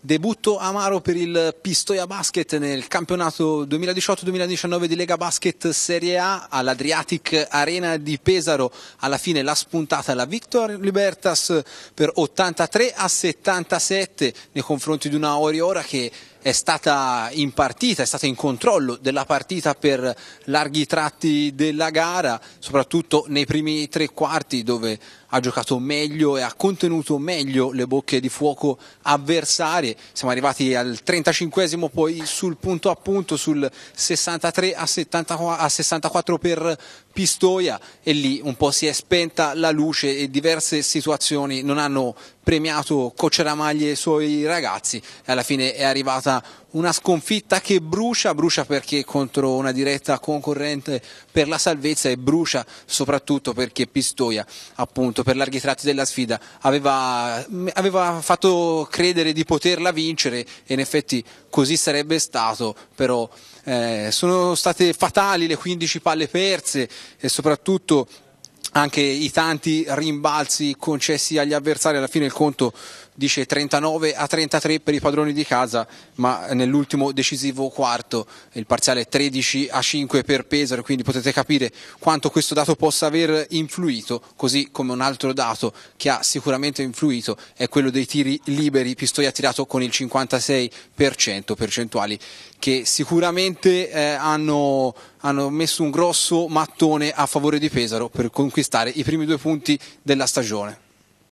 Debutto amaro per il Pistoia Basket nel campionato 2018-2019 di Lega Basket Serie A all'Adriatic Arena di Pesaro. Alla fine la spuntata la Victor Libertas per 83 a 77 nei confronti di una Oriora che è stata in partita, è stata in controllo della partita per larghi tratti della gara, soprattutto nei primi tre quarti dove ha giocato meglio e ha contenuto meglio le bocche di fuoco avversarie. Siamo arrivati al 35 poi sul punto a punto, sul 63 a, 64 per Pistoia e lì un po' si è spenta la luce e diverse situazioni non hanno premiato Cocceramaglie e i suoi ragazzi e alla fine è arrivata una sconfitta che brucia, brucia perché contro una diretta concorrente per la salvezza e brucia soprattutto perché Pistoia appunto per larghi tratti della sfida aveva, aveva fatto credere di poterla vincere e in effetti così sarebbe stato però eh, sono state fatali le 15 palle perse e soprattutto anche i tanti rimbalzi concessi agli avversari, alla fine il conto dice 39 a 33 per i padroni di casa, ma nell'ultimo decisivo quarto il parziale 13 a 5 per Pesaro, quindi potete capire quanto questo dato possa aver influito, così come un altro dato che ha sicuramente influito è quello dei tiri liberi, Pistoia ha tirato con il 56%, percentuali che sicuramente eh, hanno, hanno messo un grosso mattone a favore di Pesaro per conquistare i primi due punti della stagione.